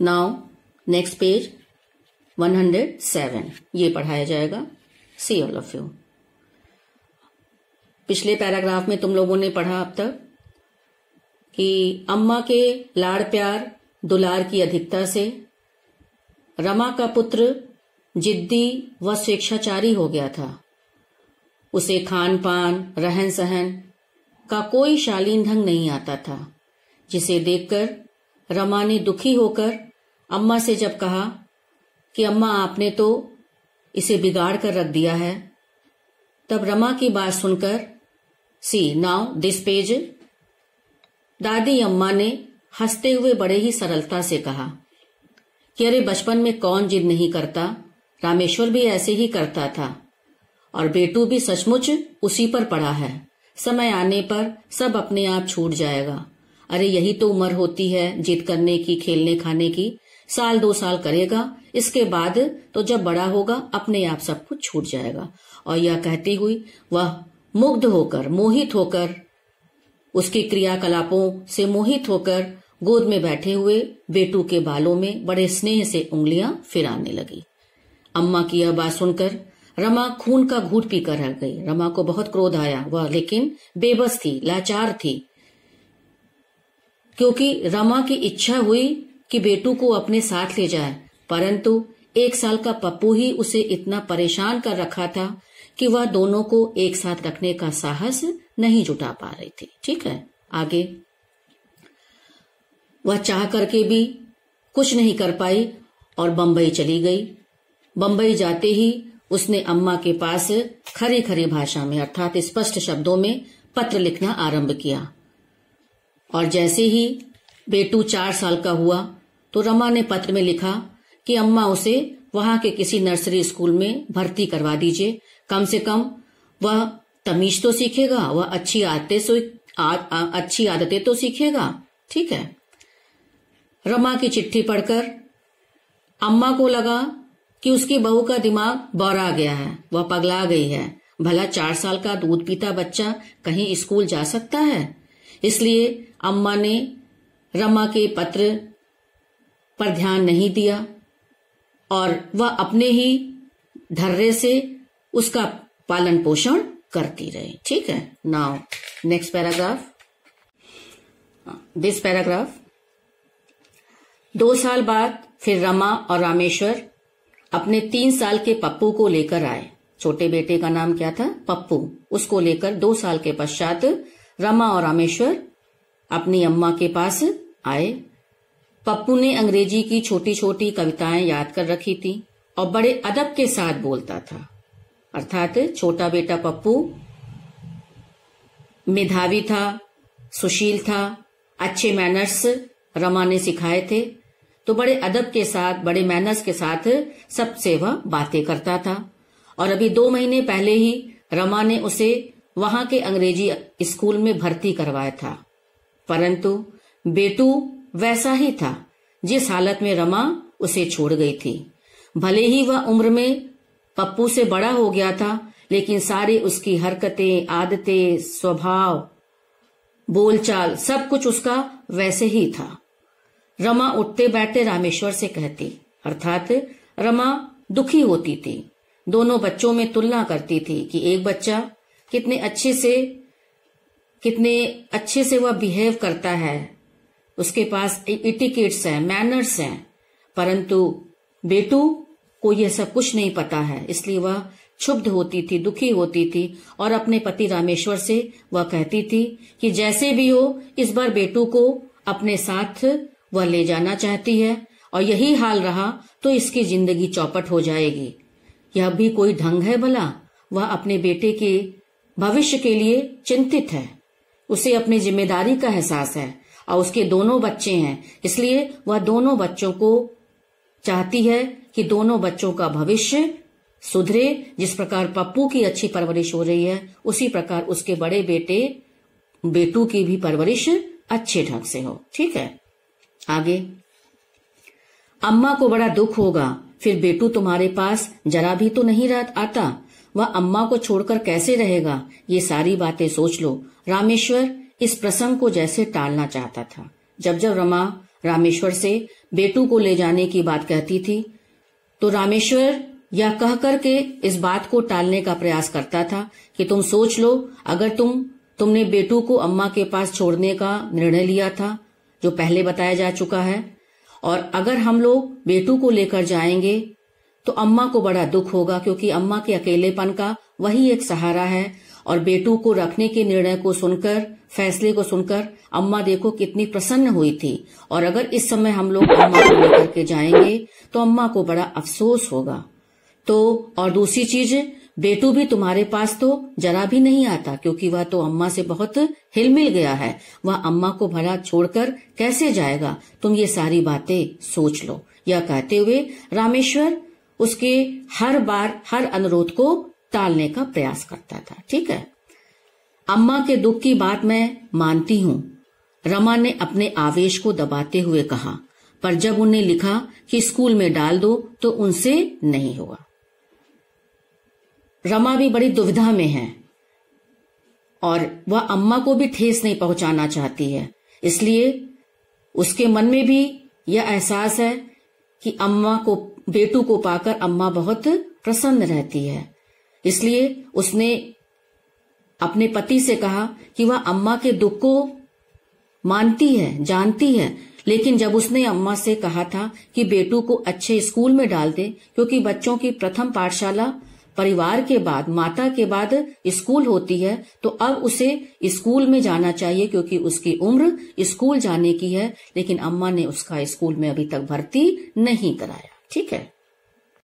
now next page 107 ये पढ़ाया जाएगा सी ऑल ऑफ यू पिछले पैराग्राफ में तुम लोगों ने पढ़ा अब तक कि अम्मा के लाड़ प्यार दुलार की अधिकता से रमा का पुत्र जिद्दी व स्वेच्छाचारी हो गया था उसे खान पान रहन सहन का कोई शालीन ढंग नहीं आता था जिसे देखकर रमा ने दुखी होकर अम्मा से जब कहा कि अम्मा आपने तो इसे बिगाड़ कर रख दिया है तब रमा की बात सुनकर सी नाउ दिस पेज दादी अम्मा ने हंसते हुए बड़े ही सरलता से कहा कि अरे बचपन में कौन जिद नहीं करता रामेश्वर भी ऐसे ही करता था और बेटू भी सचमुच उसी पर पड़ा है समय आने पर सब अपने आप छूट जाएगा अरे यही तो उम्र होती है जिद करने की खेलने खाने की साल दो साल करेगा इसके बाद तो जब बड़ा होगा अपने आप सब कुछ छूट जाएगा और यह कहती हुई वह मुग्ध होकर मोहित होकर उसके क्रियाकलापों से मोहित होकर गोद में बैठे हुए बेटू के बालों में बड़े स्नेह से उंगलियां फिराने लगी अम्मा की यह बात सुनकर रमा खून का घूट पीकर रह गई रमा को बहुत क्रोध आया वह लेकिन बेबस थी लाचार थी क्योंकि रमा की इच्छा हुई कि बेटू को अपने साथ ले जाए परंतु एक साल का पप्पू ही उसे इतना परेशान कर रखा था कि वह दोनों को एक साथ रखने का साहस नहीं जुटा पा रही थी ठीक है आगे वह चाह करके भी कुछ नहीं कर पाई और बंबई चली गई बंबई जाते ही उसने अम्मा के पास खरी खरी भाषा में अर्थात स्पष्ट शब्दों में पत्र लिखना आरंभ किया और जैसे ही बेटू चार साल का हुआ तो रमा ने पत्र में लिखा कि अम्मा उसे वहां के किसी नर्सरी स्कूल में भर्ती करवा दीजिए कम से कम वह तमीज तो सीखेगा वह अच्छी आदतें सो अच्छी आदतें तो सीखेगा ठीक है रमा की चिट्ठी पढ़कर अम्मा को लगा कि उसकी बहू का दिमाग बौरा गया है वह पगला गई है भला चार साल का दूध पीता बच्चा कहीं स्कूल जा सकता है इसलिए अम्मा ने रमा के पत्र पर ध्यान नहीं दिया और वह अपने ही धर्रे से उसका पालन पोषण करती रही ठीक है now next paragraph this paragraph दो साल बाद फिर रमा और रामेश्वर अपने तीन साल के पप्पू को लेकर आए छोटे बेटे का नाम क्या था पप्पू उसको लेकर दो साल के पश्चात रमा और रामेश्वर अपनी अम्मा के पास आए पप्पू ने अंग्रेजी की छोटी छोटी कविताएं याद कर रखी थी और बड़े अदब के साथ बोलता था अर्थात छोटा बेटा पप्पू मेधावी था सुशील था अच्छे मैनर्स रमा ने सिखाए थे तो बड़े अदब के साथ बड़े मैनर्स के साथ सबसे वह बातें करता था और अभी दो महीने पहले ही रमा ने उसे वहां के अंग्रेजी स्कूल में भर्ती करवाया था परंतु बेटू वैसा ही था जिस हालत में रमा उसे छोड़ गई थी भले ही वह उम्र में पप्पू से बड़ा हो गया था लेकिन सारी उसकी हरकतें आदतें स्वभाव बोलचाल सब कुछ उसका वैसे ही था रमा उठते बैठते रामेश्वर से कहती अर्थात रमा दुखी होती थी दोनों बच्चों में तुलना करती थी कि एक बच्चा कितने अच्छे से कितने अच्छे से वह बिहेव करता है उसके पास इटिकेट्स हैं मैनर्स हैं परंतु बेटू को यह सब कुछ नहीं पता है इसलिए वह क्षुब्ध होती थी दुखी होती थी और अपने पति रामेश्वर से वह कहती थी कि जैसे भी हो इस बार बेटू को अपने साथ वह ले जाना चाहती है और यही हाल रहा तो इसकी जिंदगी चौपट हो जाएगी यह भी कोई ढंग है भला वह अपने बेटे के भविष्य के लिए चिंतित है उसे अपनी जिम्मेदारी का एहसास है और उसके दोनों बच्चे हैं इसलिए वह दोनों बच्चों को चाहती है कि दोनों बच्चों का भविष्य सुधरे जिस प्रकार पप्पू की अच्छी परवरिश हो रही है उसी प्रकार उसके बड़े बेटे बेटू की भी परवरिश अच्छे ढंग से हो ठीक है आगे अम्मा को बड़ा दुख होगा फिर बेटू तुम्हारे पास जरा भी तो नहीं आता वह अम्मा को छोड़कर कैसे रहेगा ये सारी बातें सोच लो रामेश्वर इस प्रसंग को जैसे टालना चाहता था जब जब रमा रामेश्वर से बेटू को ले जाने की बात कहती थी तो रामेश्वर यह कह करके इस बात को टालने का प्रयास करता था कि तुम सोच लो अगर तुम तुमने बेटू को अम्मा के पास छोड़ने का निर्णय लिया था जो पहले बताया जा चुका है और अगर हम लोग बेटू को लेकर जाएंगे तो अम्मा को बड़ा दुख होगा क्योंकि अम्मा के अकेलेपन का वही एक सहारा है और बेटू को रखने के निर्णय को सुनकर फैसले को सुनकर अम्मा देखो कितनी प्रसन्न हुई थी और अगर इस समय हम लोग अम्मा को लेकर के जाएंगे तो अम्मा को बड़ा अफसोस होगा तो और दूसरी चीज बेटू भी तुम्हारे पास तो जरा भी नहीं आता क्योंकि वह तो अम्मा से बहुत हिलमिल गया है वह अम्मा को भला छोड़कर कैसे जाएगा तुम ये सारी बातें सोच लो यह कहते हुए रामेश्वर उसके हर बार हर अनुरोध को टालने का प्रयास करता था ठीक है अम्मा के दुख की बात मैं मानती हूं रमा ने अपने आवेश को दबाते हुए कहा पर जब उन्हें लिखा कि स्कूल में डाल दो तो उनसे नहीं हुआ रमा भी बड़ी दुविधा में है और वह अम्मा को भी ठेस नहीं पहुंचाना चाहती है इसलिए उसके मन में भी यह एहसास है कि अम्मा को बेटू को पाकर अम्मा बहुत प्रसन्न रहती है इसलिए उसने अपने पति से कहा कि वह अम्मा के दुख को मानती है जानती है लेकिन जब उसने अम्मा से कहा था कि बेटू को अच्छे स्कूल में डाल दे क्योंकि बच्चों की प्रथम पाठशाला परिवार के बाद माता के बाद स्कूल होती है तो अब उसे स्कूल में जाना चाहिए क्योंकि उसकी उम्र स्कूल जाने की है लेकिन अम्मा ने उसका स्कूल में अभी तक भर्ती नहीं कराया ठीक है